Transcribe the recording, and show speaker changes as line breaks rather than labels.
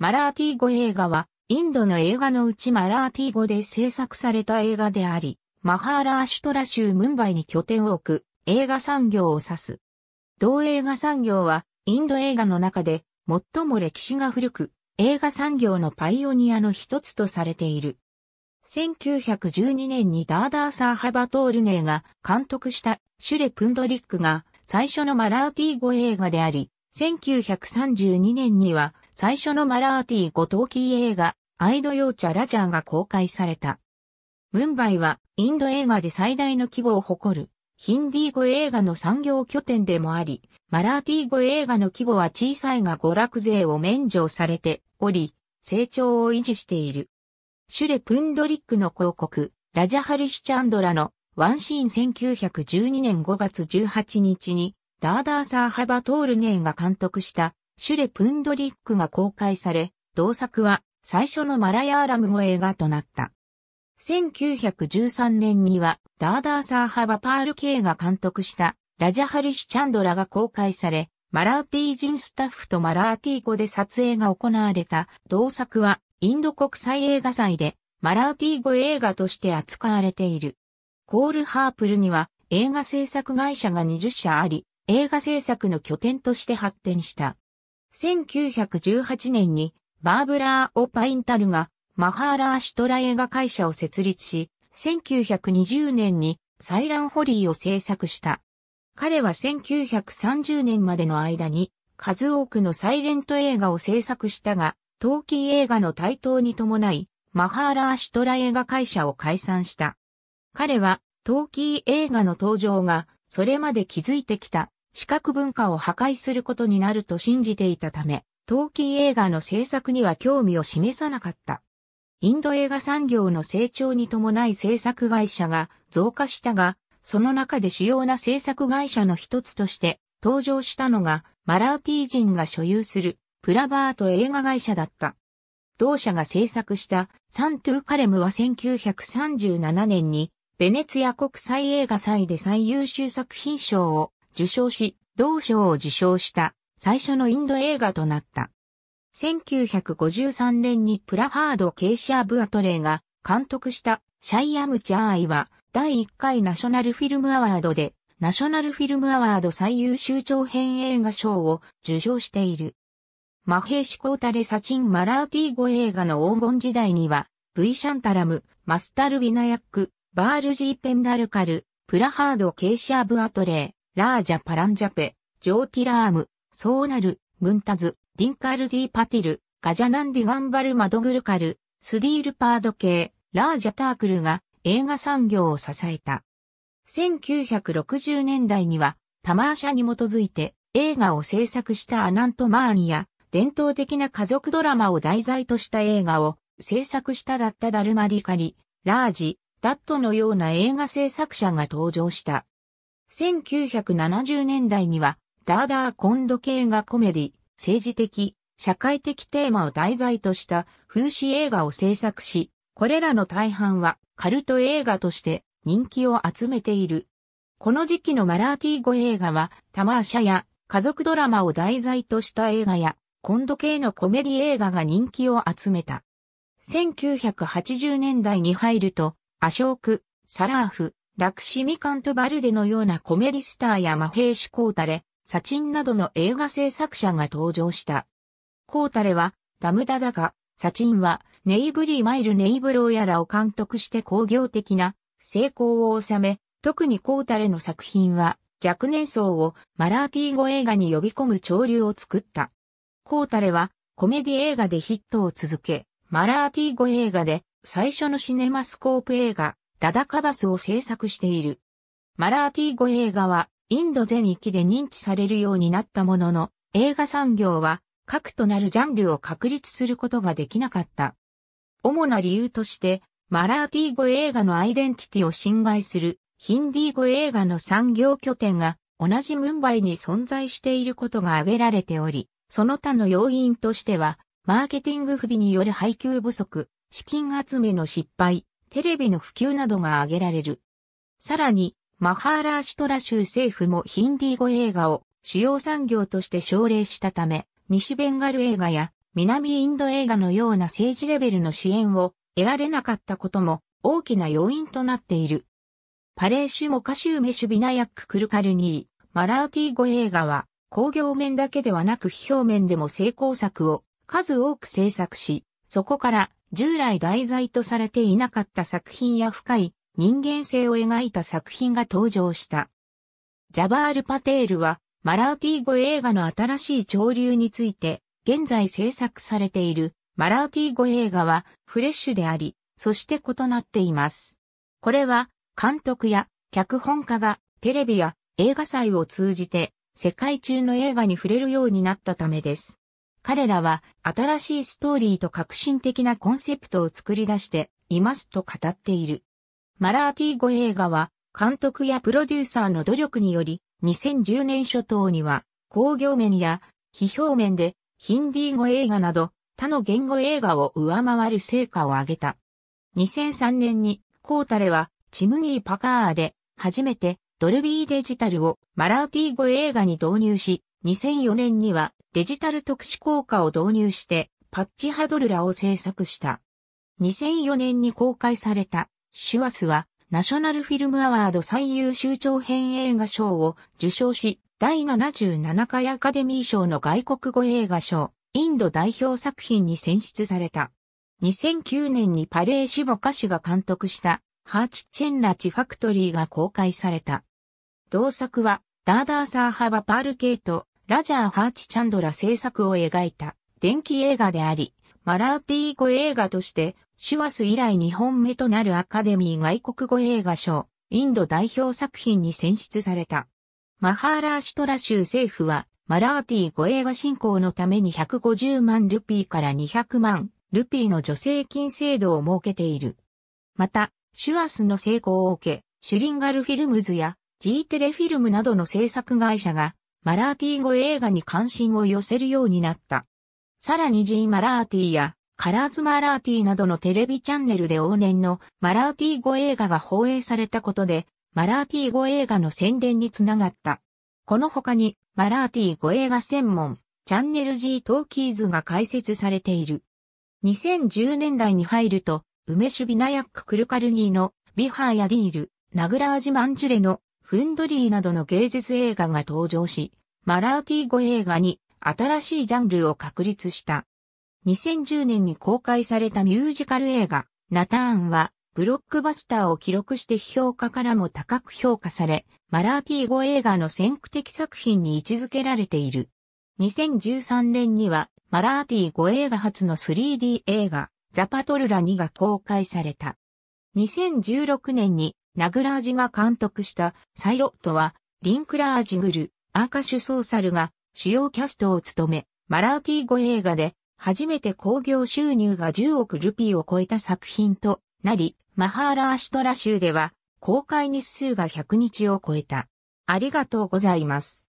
マラーティー語映画は、インドの映画のうちマラーティー語で制作された映画であり、マハーラーシュトラ州ムンバイに拠点を置く映画産業を指す。同映画産業は、インド映画の中で最も歴史が古く、映画産業のパイオニアの一つとされている。1912年にダーダーサーハバトールネーが監督したシュレ・プンドリックが最初のマラーティー語映画であり、1932年には最初のマラーティートーキー映画、アイドヨーチャラジャーが公開された。ムンバイはインド映画で最大の規模を誇る、ヒンディー語映画の産業拠点でもあり、マラーティー語映画の規模は小さいが娯楽税を免除されており、成長を維持している。シュレ・プンドリックの広告、ラジャハリシュチャンドラのワンシーン1912年5月18日に、ダーダーサーハバトールネーが監督したシュレ・プンドリックが公開され、同作は最初のマラヤーラム語映画となった。1913年には、ダーダーサーハバパール系が監督したラジャハリシュ・チャンドラが公開され、マラーティー人スタッフとマラーティー語で撮影が行われた同作はインド国際映画祭でマラーティー語映画として扱われている。コール・ハープルには映画制作会社が20社あり、映画制作の拠点として発展した。1918年にバーブラー・オ・パインタルがマハーラー・シュトラ映画会社を設立し、1920年にサイラン・ホリーを制作した。彼は1930年までの間に数多くのサイレント映画を制作したが、トーキー映画の台頭に伴い、マハーラー・シュトラ映画会社を解散した。彼は、トーキー映画の登場が、それまで気づいてきた視覚文化を破壊することになると信じていたため、陶器映画の制作には興味を示さなかった。インド映画産業の成長に伴い制作会社が増加したが、その中で主要な制作会社の一つとして登場したのがマラーティー人が所有するプラバート映画会社だった。同社が制作したサントゥーカレムは1937年にベネツィア国際映画祭で最優秀作品賞を受賞し、同賞を受賞した最初のインド映画となった。1953年にプラハード・ケイシア・ブアトレーが監督したシャイアムチャーイは第1回ナショナルフィルムアワードでナショナルフィルムアワード最優秀長編映画賞を受賞している。マヘイ・シコータレ・サチン・マラーティー語映画の黄金時代には、V シャンタラム、マスタル・ビナヤック、バールジー・ペンダルカル、プラハード・ケイシア・ブアトレー、ラージャパランジャペ、ジョーティラーム、ソーナル、ムンタズ、ディンカルディパティル、ガジャナンディガンバルマドグルカル、スディールパード系、ラージャタークルが映画産業を支えた。1960年代には、タマーシャに基づいて映画を制作したアナント・マーニや、伝統的な家族ドラマを題材とした映画を制作しただったダルマディカリ、ラージ、ダットのような映画制作者が登場した。1970年代には、ダーダーコンド系がコメディ、政治的、社会的テーマを題材とした風刺映画を制作し、これらの大半はカルト映画として人気を集めている。この時期のマラーティー語映画は、タマーシャや家族ドラマを題材とした映画や、コンド系のコメディ映画が人気を集めた。1980年代に入ると、アショーク、サラーフ、ラクシミカント・バルデのようなコメディスターやマヘーシュ・コータレ、サチンなどの映画制作者が登場した。コータレは、ダムダだが、サチンは、ネイブリー・マイル・ネイブローやらを監督して工業的な成功を収め、特にコータレの作品は、若年層をマラーティー語映画に呼び込む潮流を作った。コータレは、コメディ映画でヒットを続け、マラーティー語映画で、最初のシネマスコープ映画、ダダカバスを制作している。マラーティー語映画はインド全域で認知されるようになったものの、映画産業は核となるジャンルを確立することができなかった。主な理由として、マラーティー語映画のアイデンティティを侵害するヒンディー語映画の産業拠点が同じムンバイに存在していることが挙げられており、その他の要因としては、マーケティング不備による配給不足、資金集めの失敗、テレビの普及などが挙げられる。さらに、マハーラーシュトラ州政府もヒンディー語映画を主要産業として奨励したため、西ベンガル映画や南インド映画のような政治レベルの支援を得られなかったことも大きな要因となっている。パレーシュモカシューメシュビナヤッククルカルニー、マラーティー語映画は、工業面だけではなく非表面でも成功作を数多く制作し、そこから従来題材とされていなかった作品や深い人間性を描いた作品が登場した。ジャバール・パテールは、マラーティー語映画の新しい潮流について、現在制作されているマラーティー語映画はフレッシュであり、そして異なっています。これは、監督や脚本家がテレビや映画祭を通じて世界中の映画に触れるようになったためです。彼らは新しいストーリーと革新的なコンセプトを作り出していますと語っている。マラーティー語映画は監督やプロデューサーの努力により2010年初頭には工業面や批評面でヒンディー語映画など他の言語映画を上回る成果を上げた。2003年にコータレはチムニーパカーで初めてドルビーデジタルをマラーティー語映画に導入し、2004年にはデジタル特殊効果を導入してパッチハドルラを制作した。2004年に公開されたシュワスはナショナルフィルムアワード最優秀長編映画賞を受賞し、第77回アカデミー賞の外国語映画賞、インド代表作品に選出された。2009年にパレーシボカ氏が監督したハーチチェンラチファクトリーが公開された。同作はダーダーサーハバパールート、ラジャー・ハーチ・チャンドラ制作を描いた電気映画であり、マラーティー語映画として、シュワス以来2本目となるアカデミー外国語映画賞、インド代表作品に選出された。マハーラーシュトラ州政府は、マラーティー語映画振興のために150万ルピーから200万ルピーの助成金制度を設けている。また、シュワスの成功を受け、シュリンガルフィルムズや G テレフィルムなどの制作会社がマラーティー語映画に関心を寄せるようになった。さらに G マラーティーやカラーズマラーティーなどのテレビチャンネルで往年のマラーティー語映画が放映されたことで、マラーティー語映画の宣伝につながった。この他に、マラーティー語映画専門、チャンネル G トーキーズが開設されている。2010年代に入ると、梅酒ビナヤック・クルカルニーのビハーやディール、ナグラージ・マンジュレのフンドリーなどの芸術映画が登場し、マラーティー語映画に新しいジャンルを確立した。2010年に公開されたミュージカル映画、ナターンは、ブロックバスターを記録して評価からも高く評価され、マラーティー語映画の先駆的作品に位置づけられている。2013年には、マラーティー語映画初の 3D 映画、ザパトルラ2が公開された。2016年にナグラージが監督したサイロットは、リンクラージグル、アーカシュソーサルが主要キャストを務め、マラーティー語映画で初めて興行収入が10億ルピーを超えた作品となり、マハーラーシュトラ州では公開日数が100日を超えた。ありがとうございます。